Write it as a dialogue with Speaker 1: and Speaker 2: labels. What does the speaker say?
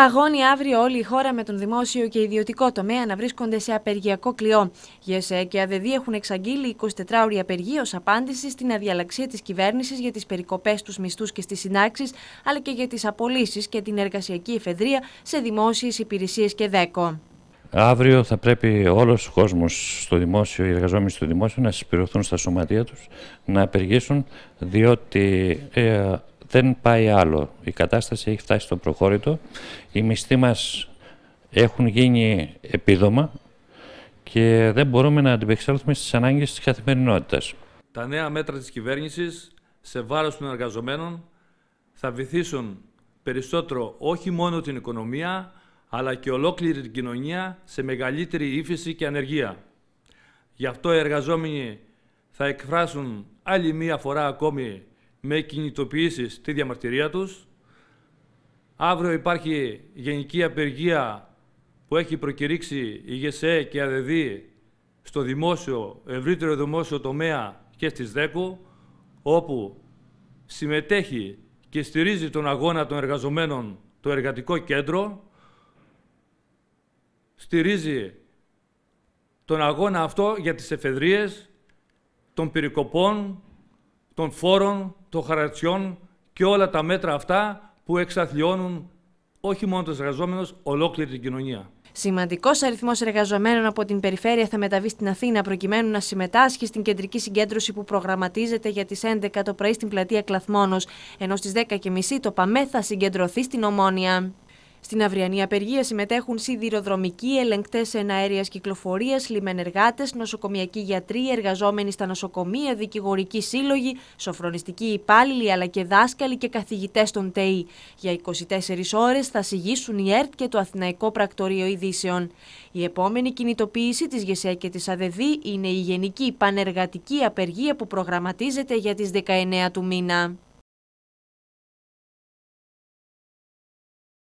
Speaker 1: Παγώνει αύριο όλη η χώρα με τον δημόσιο και ιδιωτικό τομέα να βρίσκονται σε απεργιακό κλειό. ΓΕΣΕ και ΑΔΔ έχουν εξαγγείλει 24 ώρια απεργία ως απάντηση στην αδιαλαξία της κυβέρνησης για τις περικοπές στους μισθούς και στις συνάξεις, αλλά και για τις απολύσεις και την εργασιακή εφεδρεία σε δημόσιες υπηρεσίες και δέκο.
Speaker 2: Αύριο θα πρέπει όλος ο κόσμος στο δημόσιο, οι εργαζόμενοι στο δημόσιο να συσπηρωθούν στα σωματεία τους, να απεργήσουν, διότι ε, δεν πάει άλλο. Η κατάσταση έχει φτάσει στο προχώρητο. Οι μισθοί μας έχουν γίνει επίδομα και δεν μπορούμε να αντιπεξέλθουμε στις ανάγκες της καθημερινότητας.
Speaker 3: Τα νέα μέτρα της κυβέρνησης σε βάρος των εργαζομένων θα βυθίσουν περισσότερο όχι μόνο την οικονομία, αλλά και ολόκληρη την κοινωνία σε μεγαλύτερη ύφεση και ανεργία. Γι' αυτό οι εργαζόμενοι θα εκφράσουν άλλη μία φορά ακόμη με κινητοποιήσεις τη διαμαρτυρία τους. Αύριο υπάρχει γενική απεργία που έχει προκηρύξει η ΓΕΣΕ και η στο δημόσιο, ευρύτερο δημόσιο τομέα και στις ΔΕΚΟ, όπου συμμετέχει και στηρίζει τον αγώνα των εργαζομένων το εργατικό κέντρο, στηρίζει τον αγώνα αυτό για τις εφεδρίες των περικοπών των φόρων, των χαρατσιών και όλα τα μέτρα αυτά που εξαθλιώνουν όχι μόνο τους εργαζόμενους, ολόκληρη την κοινωνία.
Speaker 1: Σημαντικός αριθμός εργαζομένων από την περιφέρεια θα μεταβεί στην Αθήνα προκειμένου να συμμετάσχει στην κεντρική συγκέντρωση που προγραμματίζεται για τις 11 το πρωί στην πλατεία Κλαθμόνος, ενώ στις 10.30 το ΠΑΜΕ θα συγκεντρωθεί στην Ομόνια. Στην αυριανή απεργία συμμετέχουν σιδηροδρομικοί, ελεγκτές εναέρεια κυκλοφορίας, λιμενεργάτες, νοσοκομιακοί γιατροί, εργαζόμενοι στα νοσοκομεία, δικηγορικοί σύλλογοι, σοφρονιστικοί υπάλληλοι αλλά και δάσκαλοι και καθηγητές των ΤΕΗ. Για 24 ώρες θα συγγύσουν η ΕΡΤ και το Αθηναϊκό Πρακτορείο Ειδήσεων. Η επόμενη κινητοποίηση της ΓΕΣΕ και της ΑΔΕΔΗ είναι η γενική πανεργατική απεργία που προγραμματίζεται για τις 19 του μήνα.